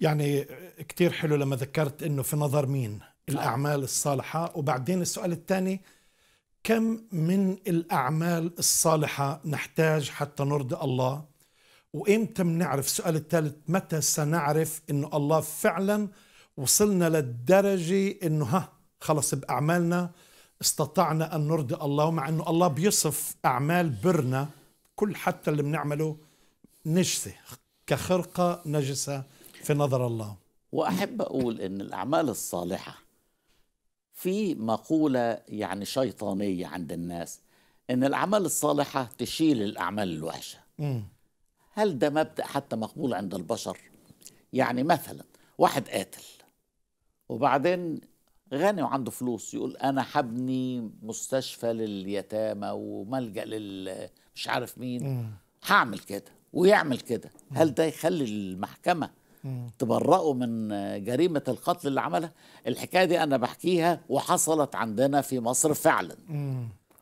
يعني كتير حلو لما ذكرت انه في نظر مين آه. الاعمال الصالحه وبعدين السؤال الثاني كم من الاعمال الصالحه نحتاج حتى نرضي الله وامتى بنعرف السؤال الثالث متى سنعرف انه الله فعلا وصلنا للدرجه انه ها خلص باعمالنا استطعنا ان نرضي الله مع انه الله بيصف اعمال برنا كل حتى اللي بنعمله نجسه كخرقه نجسه في نظر الله واحب اقول ان الاعمال الصالحه في مقوله يعني شيطانيه عند الناس ان الاعمال الصالحه تشيل الاعمال الوحشه هل ده مبدا حتى مقبول عند البشر يعني مثلا واحد قاتل وبعدين غني وعنده فلوس يقول انا حبني مستشفى لليتامى وملجا لل مش عارف مين هعمل كده ويعمل كده هل ده يخلي المحكمه تبرأوا من جريمة القتل اللي عملها الحكاية دي أنا بحكيها وحصلت عندنا في مصر فعلا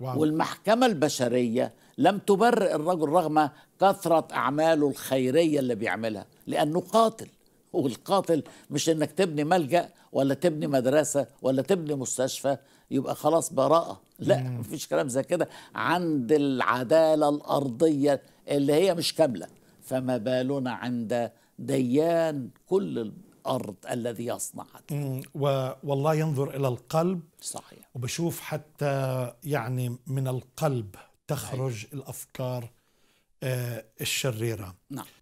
والمحكمة البشرية لم تبرئ الرجل رغم كثرة أعماله الخيرية اللي بيعملها لأنه قاتل والقاتل مش إنك تبني ملجأ ولا تبني مدرسة ولا تبني مستشفى يبقى خلاص براءة لا مفيش كلام زي كده عند العدالة الأرضية اللي هي مش كاملة فما بالنا عند ديان كل الأرض الذي و والله ينظر إلى القلب صحيح وبشوف حتى يعني من القلب تخرج صحيح. الأفكار آه، الشريرة نعم